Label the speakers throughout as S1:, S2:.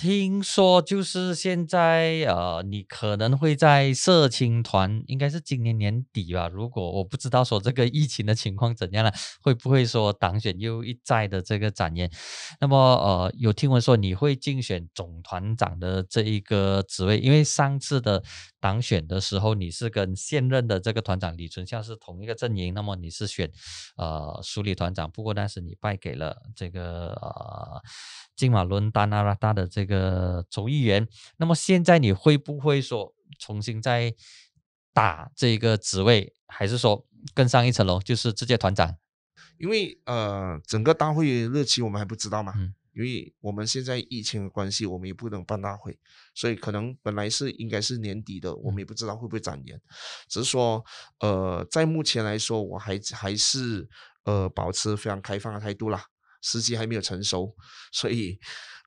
S1: 听说就是现在，呃，你可能会在社青团，应该是今年年底吧。如果我不知道说这个疫情的情况怎样了，会不会说党选又一再的这个展延？那么，呃，有听闻说你会竞选总团长的这一个职位，因为上次的党选的时候，你是跟现任的这个团长李存孝是同一个阵营，那么你是选，呃，署理团长，不过但是你败给了这个，呃金马伦丹纳拉达的这。个从议员，那么现在你会不会说重新再打这个职位，还是说更上一层楼，就是直接团长？
S2: 因为呃，整个大会日期我们还不知道嘛，因为我们现在疫情的关系，我们也不能办大会，所以可能本来是应该是年底的，我们也不知道会不会展延。只是说呃，在目前来说，我还还是呃保持非常开放的态度啦，时机还没有成熟，所以。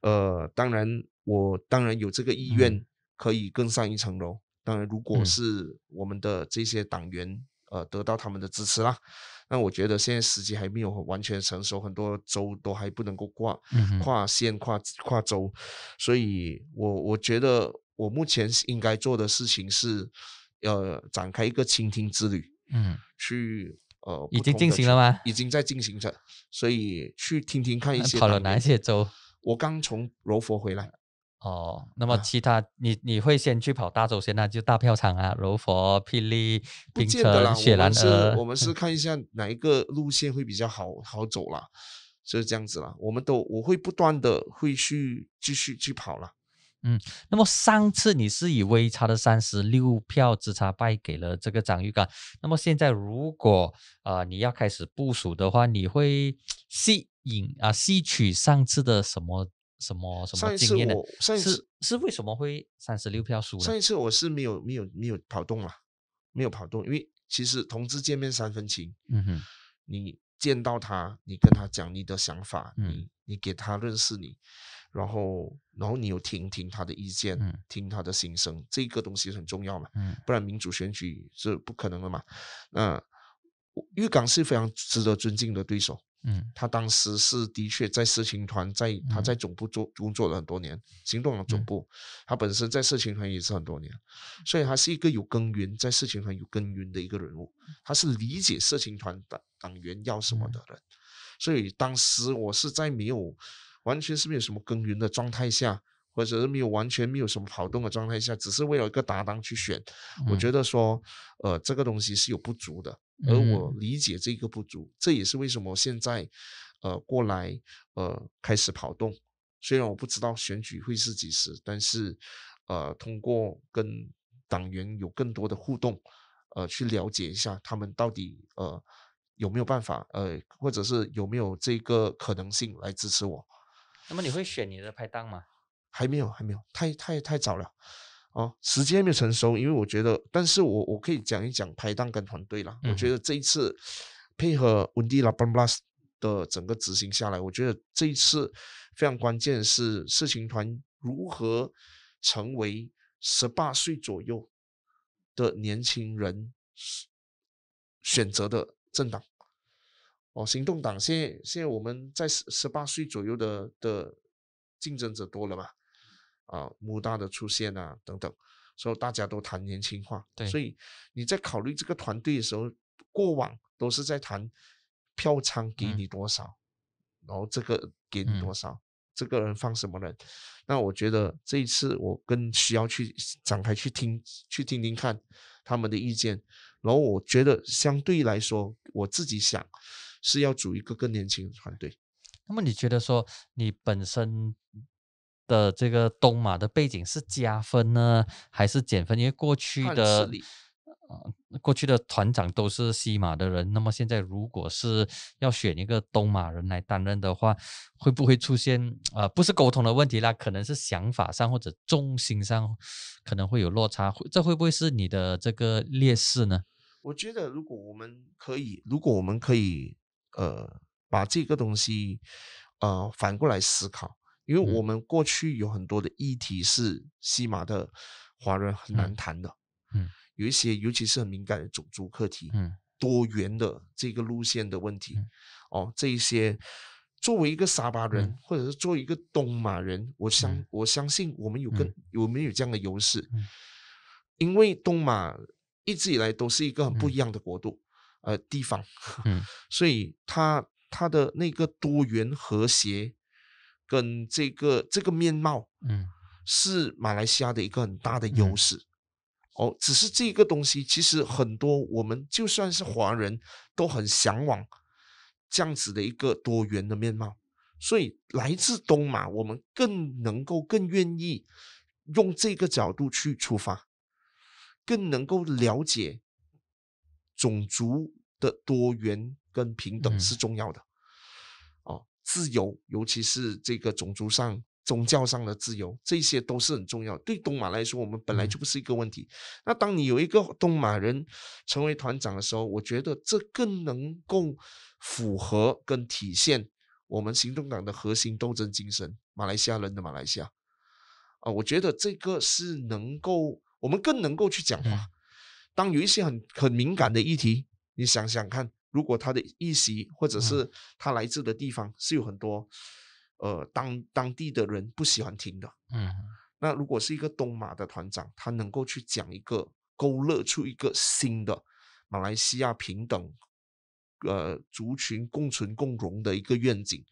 S2: 呃，当然，我当然有这个意愿，可以更上一层楼。当然，如果是我们的这些党员，呃，得到他们的支持啦，那我觉得现在时机还没有完全成熟，很多州都还不能够挂跨县跨跨州。所以，我我觉得我目前应该做的事情是，呃，展开一个倾听之旅。嗯，去呃已经进行了吗？已经在进行着，所以去听听看一些。好了哪些州？我刚从柔佛回来，
S1: 哦，那么其他你你会先去跑大洲先啊，就大票场啊，柔佛、霹雳、冰城、雪兰莪，我
S2: 们是看一下哪一个路线会比较好好走啦，就是这样子啦。我们都我会不断的会去继续去跑了，
S1: 嗯，那么上次你是以微差的三十六票之差败给了这个张玉刚，那么现在如果啊你要开始部署的话，你会 C。引啊，吸取上次的什么什么什么经验的？
S2: 上一次是是为什么会
S1: 三十六票输？上一次
S2: 我是没有没有没有跑动了，没有跑动，因为其实同志见面三分情，嗯哼，你见到他，你跟他讲你的想法，你你给他认识你，然后然后你有听听他的意见，听他的心声，这个东西很重要嘛，嗯，不然民主选举是不可能的嘛。那粤港是非常值得尊敬的对手。嗯，他当时是的确在色情团，在他在总部做工作了很多年，行动的总部，他本身在色情团也是很多年，所以他是一个有耕耘在色情团有耕耘的一个人物，他是理解色情团党党员要什么的人，所以当时我是在没有完全是没有什么耕耘的状态下，或者是没有完全没有什么跑动的状态下，只是为了一个搭档去选，我觉得说，呃，这个东西是有不足的。而我理解这个不足，这也是为什么现在，呃，过来，呃，开始跑动。虽然我不知道选举会是几时，但是，呃，通过跟党员有更多的互动，呃，去了解一下他们到底呃有没有办法，呃，或者是有没有这个可能性来支持我。
S1: 那么你会选你的拍档吗？
S2: 还没有，还没有，太太太早了。哦，时间没有成熟，因为我觉得，但是我我可以讲一讲排档跟团队啦。我觉得这一次配合温迪拉班拉斯的整个执行下来，我觉得这一次非常关键是，事情团如何成为十八岁左右的年轻人选择的政党。哦，行动党现在现在我们在十十八岁左右的的竞争者多了吧？啊，母大的出现啊，等等，所以大家都谈年轻化。对，所以你在考虑这个团队的时候，过往都是在谈票仓给你多少，然后这个给你多少，这个人放什么人？那我觉得这一次我更需要去展开去听，去听听看他们的意见。然后我觉得相对来说，我自己想是要组一个更年轻的团队。
S1: 那么你觉得说，你本身？的这个东马的背景是加分呢，还是减分？因为过去的啊，过去的团长都是西马的人。那么现在，如果是要选一个东马人来担任的话，会不会出现啊？不是沟通的问题啦，可能是想法上或者重心上可能会有落差，这会不会是你的这个劣势呢？
S2: 我觉得，如果我们可以，如果我们可以呃，把这个东西呃反过来思考。因为我们过去有很多的议题是西马的华人很难谈的，嗯，有一些尤其是很敏感的种族课题，嗯，多元的这个路线的问题，哦，这一些作为一个沙巴人或者是作为一个东马人，我相我相信我们有跟我们有这样的优势，因为东马一直以来都是一个很不一样的国度呃地方，嗯，所以它它的那个多元和谐。跟这个这个面貌，嗯，是马来西亚的一个很大的优势哦。只是这个东西，其实很多我们就算是华人都很向往这样子的一个多元的面貌，所以来自东马，我们更能够更愿意用这个角度去出发，更能够了解种族的多元跟平等是重要的。自由，尤其是这个种族上、宗教上的自由，这些都是很重要。对东马来说，我们本来就不是一个问题。那当你有一个东马人成为团长的时候，我觉得这更能够符合、跟体现我们行动党的核心斗争精神——马来西亚人的马来西亚。啊，我觉得这个是能够，我们更能够去讲话。当有一些很很敏感的议题，你想想看。如果他的一席或者是他来自的地方，是有很多，呃，当当地的人不喜欢听的。嗯，那如果是一个东马的团长，他能够去讲一个，勾勒出一个新的马来西亚平等，呃，族群共存共荣的一个愿景，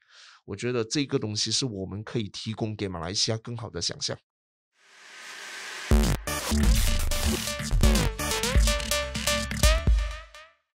S2: 我觉得这个东西是我们可以提供给马来西亚更好的想象。